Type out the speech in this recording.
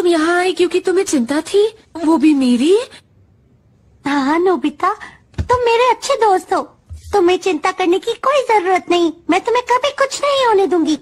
तुम यहाँ आए क्योंकि तुम्हें चिंता थी वो भी मेरी हाँ नोबिता तुम मेरे अच्छे दोस्त हो तुम्हें चिंता करने की कोई जरूरत नहीं मैं तुम्हें कभी कुछ नहीं होने दूंगी